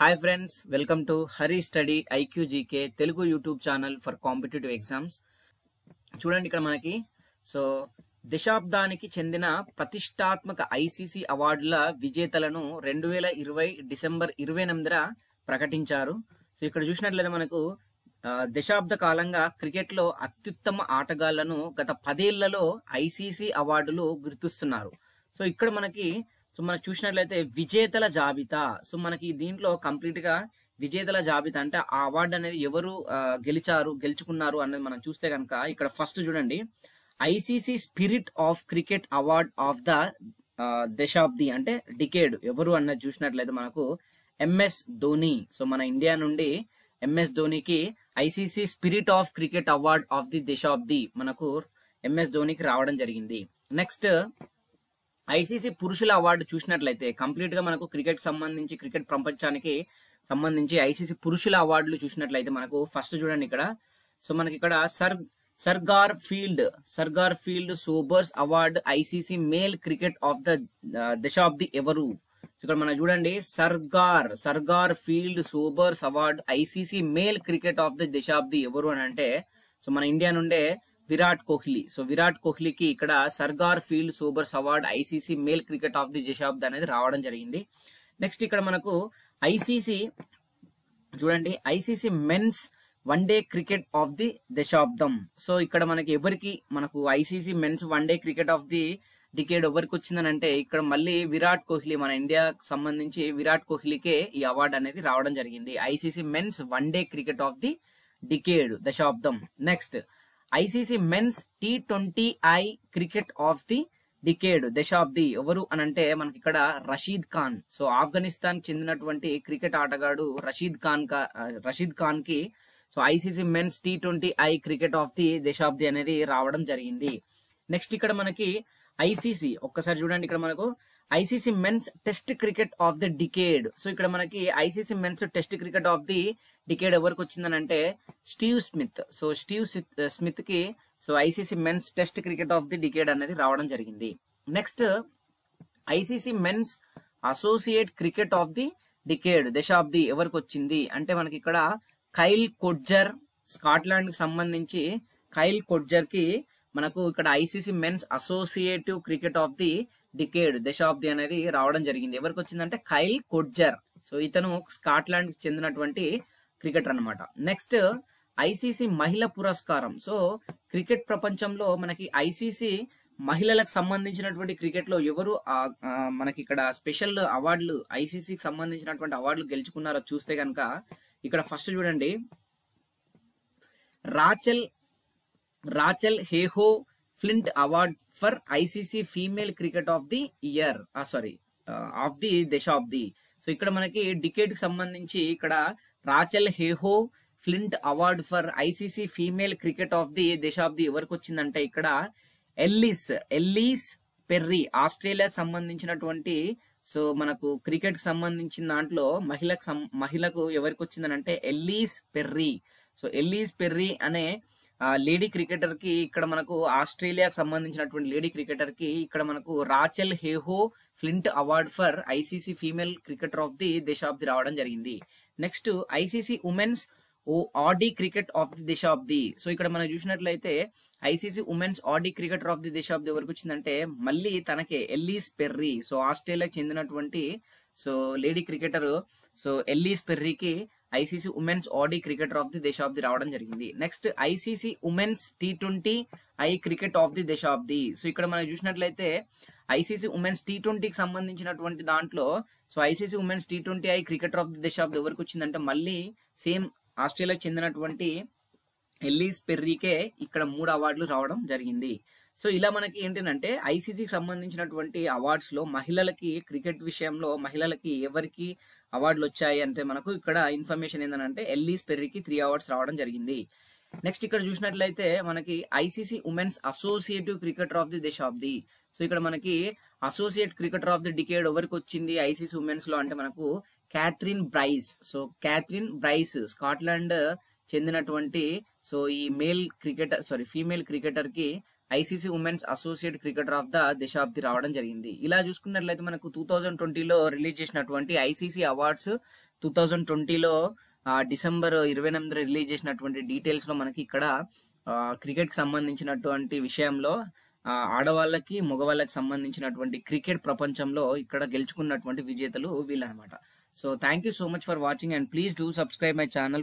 Hi friends welcome to Hari study GK Telugu YouTube channel for competitive exams చూడండి ఇక్కడ మనకి so దశాబ్దానికి చెందిన ప్రతిష్టాత్మక ఐసీసీ అవార్డుల విజేతలను రెండు వేల ఇరవై డిసెంబర్ ఇరవై ఎనిమిదిన ప్రకటించారు సో ఇక్కడ చూసినట్లయితే మనకు దశాబ్ద కాలంగా క్రికెట్లో అత్యుత్తమ ఆటగాళ్లను గత పదేళ్లలో ఐసీసీ అవార్డులు గుర్తిస్తున్నారు సో ఇక్కడ మనకి సో మనకు చూసినట్లయితే విజేతల జాబితా సో మనకి దీంట్లో కంప్లీట్ గా విజేతల జాబితా అంటే ఆ అవార్డు అనేది ఎవరు గెలిచారు గెలుచుకున్నారు అనేది మనం చూస్తే కనుక ఇక్కడ ఫస్ట్ చూడండి ICC spirit of cricket award of the దశాబ్ది అంటే డికేడ్ ఎవరు అన్నది చూసినట్లయితే మనకు ఎంఎస్ ధోని సో మన ఇండియా నుండి ఎంఎస్ ధోనికి ICC spirit of cricket award of the దశాబ్ది మనకు ఎంఎస్ ధోనికి రావడం జరిగింది నెక్స్ట్ ఐసీసీ పురుషుల అవార్డు చూసినట్లయితే కంప్లీట్ గా మనకు క్రికెట్ సంబంధించి క్రికెట్ ప్రపంచానికి సంబంధించి ఐసీసీ పురుషుల అవార్డులు చూసినట్లయితే మనకు ఫస్ట్ చూడండి ఇక్కడ సో మనకి ఇక్కడ sir sir Garfield sir Garfield Sobers award ICC male cricket of the the ఎవరు ఇక్కడ మనం చూడండి sir Gar sir Garfield Sobers award ICC male cricket of the of the ఎవరు అని అంటే సో మన ఇండియా నుండే విరాట్ కోహ్లీ సో విరాట్ కోహ్లీకి ఇక్కడ Sir Garfield Sobers award ICC male cricket of the దశాబ్ద అనేది రావడం జరిగింది నెక్స్ట్ ఇక్కడ మనకు ఐసీసీ చూడండి ICC men's one day cricket of the దశాబ్దం సో ఇక్కడ మనకి ఎవరికి మనకు ICC men's one day cricket of the decade ఎవరికి వచ్చిందని అంటే ఇక్కడ మళ్ళీ విరాట్ కోహ్లీ మన ఇండియాకి సంబంధించి విరాట్ కోహ్లీకే ఈ అవార్డు అనేది రావడం జరిగింది ICC men's one day cricket of the decade దశాబ్దం next ICC men's T twenty I cricket of the decade దశాబ్ది ఎవరు అని అంటే మనకి ఇక్కడ రషీద్ ఖాన్ సో ఆఫ్ఘనిస్తాన్ చెందినటువంటి క్రికెట్ ఆటగాడు రషీద్ ఖాన్ కా రషీద్ ఖాన్ కి so ICC men's T twenty I cricket of the దశాబ్ది అనేది రావడం జరిగింది నెక్స్ట్ ఇక్కడ మనకి ఐసీసీ ఒక్కసారి చూడండి ఇక్కడ మనకు ICC men's test cricket of the decade so ఇక్కడ మనకి ICC men's test cricket of the decade ఎవరికి వచ్చిందని అంటే Steve Smith so Steve Smith కి so ICC men's test cricket of the decade అనేది రావడం జరిగింది next ICC men's associate cricket of the decade దశాబ్ది ఎవరికి వచ్చింది అంటే మనకి ఇక్కడ కైల్ కొడ్జర్ స్కాట్లాండ్ కి సంబంధించి కైల్ కొడ్జర్ కి మనకు ఇక్కడ ICC men's associative cricket of the decade దశాబ్ది అనేది రావడం జరిగింది ఎవరికి వచ్చిందంటే కైల్ కొడ్జర్ సో ఇతను స్కాట్లాండ్ చెందినటువంటి క్రికెటర్ అనమాట నెక్స్ట్ ఐసీసీ మహిళ పురస్కారం సో క్రికెట్ ప్రపంచంలో మనకి ఐసీసీ మహిళలకు సంబంధించినటువంటి క్రికెట్ లో ఎవరు మనకి ఇక్కడ స్పెషల్ అవార్డులు ఐసీసీకి సంబంధించినటువంటి అవార్డులు గెలుచుకున్నారో చూస్తే కనుక ఇక్కడ ఫస్ట్ చూడండి Rachael Rachael Heyhoe Flint award for ICC female cricket of the year sorry of the దిశ ఆఫ్ ది సో ఇక్కడ మనకి డికేట్ కి సంబంధించి ఇక్కడ Rachael Heyhoe Flint award for ICC female cricket of the దిశ ఆఫ్ ది ఎవరికి వచ్చిందంటే ఇక్కడ ఎల్లిస్ ఎల్లీస్ పెర్రీ ఆస్ట్రేలియాకు సంబంధించినటువంటి సో మనకు క్రికెట్ కి సంబంధించిన దాంట్లో మహిళకు మహిళకు ఎవరికి వచ్చిందనంటే Ellyse Perry so Ellyse Perry అనే లేడీ క్రికెటర్ కి ఇక్కడ మనకు ఆస్ట్రేలియాకు సంబంధించినటువంటి లేడీ క్రికెటర్ కి ఇక్కడ మనకు Rachael Heyhoe Flint award for ICC female cricketer of the దశాబ్ది రావడం జరిగింది next ICC women's ODI cricket of the దిశ ఆఫ్ ది సో ఇక్కడ మనం చూసినట్లయితే ICC women's ODI cricketer of the దిశ ఆఫ్ ది ఎవరికి వచ్చిందంటే మళ్ళీ తనకే ఎల్లీస్ పెర్రీ సో ఆస్ట్రేలియాకి చెందినటువంటి so lady cricketer so Ellyse పెర్రీకి ICC women's ODI cricketer of the దేశాబ్ది రావడం జరిగింది next ICC women's T twenty I cricket of the దేశాబ్ది సో ఇక్కడ మనం చూసినట్లయితే ఐసీసీ ఉమెన్స్ టీ ట్వంటీకి సంబంధించినటువంటి దాంట్లో so ICC women's T twenty I cricketer of the దేశాబ్ది ఎవరికి వచ్చిందంటే మళ్ళీ సేమ్ ఆస్ట్రేలియా చెందినటువంటి ఎల్లీస్ పెర్రీకే ఇక్కడ మూడు అవార్డులు రావడం జరిగింది సో ఇలా మనకి ఏంటంటే ఐసీసీకి సంబంధించినటువంటి అవార్డ్స్ లో మహిళలకి క్రికెట్ విషయంలో మహిళలకి ఎవరికి అవార్డులు వచ్చాయి అంటే మనకు ఇక్కడ ఇన్ఫర్మేషన్ ఏంటంటే ఎల్లీస్ పెర్రీకి త్రీ అవార్డ్స్ రావడం జరిగింది నెక్స్ట్ ఇక్కడ చూసినట్లయితే మనకి ICC women's associative cricketer of the దిశ ఆఫ్ ది సో ఇక్కడ మనకి associate cricketer of the decade ఎవరికి వచ్చింది ఐసీసీ ఉమెన్స్ లో అంటే మనకు Kathryn Bryce so Kathryn Bryce Scotland చెందినటువంటి సో ఈ male cricketer sorry female cricketer కి ICC women's associate cricketer of the దశాబ్ది రావడం జరిగింది ఇలా చూసుకున్నట్లయితే మనకు టూ థౌజండ్ ట్వంటీలో రిలీజ్ చేసినటువంటి ఐసీసీ అవార్డ్స్ టూ థౌజండ్ ట్వంటీలో డిసెంబర్ ఇరవై ఎనిమిది రిలీజ్ చేసినటువంటి డీటెయిల్స్ లో మనకి ఇక్కడ క్రికెట్ కి సంబంధించినటువంటి విషయంలో ఆడవాళ్ళకి మగవాళ్ళకి సంబంధించినటువంటి క్రికెట్ ప్రపంచంలో ఇక్కడ గెలుచుకున్నటువంటి విజేతలు వీళ్ళనమాట So thank you so much for watching and please do subscribe my channel.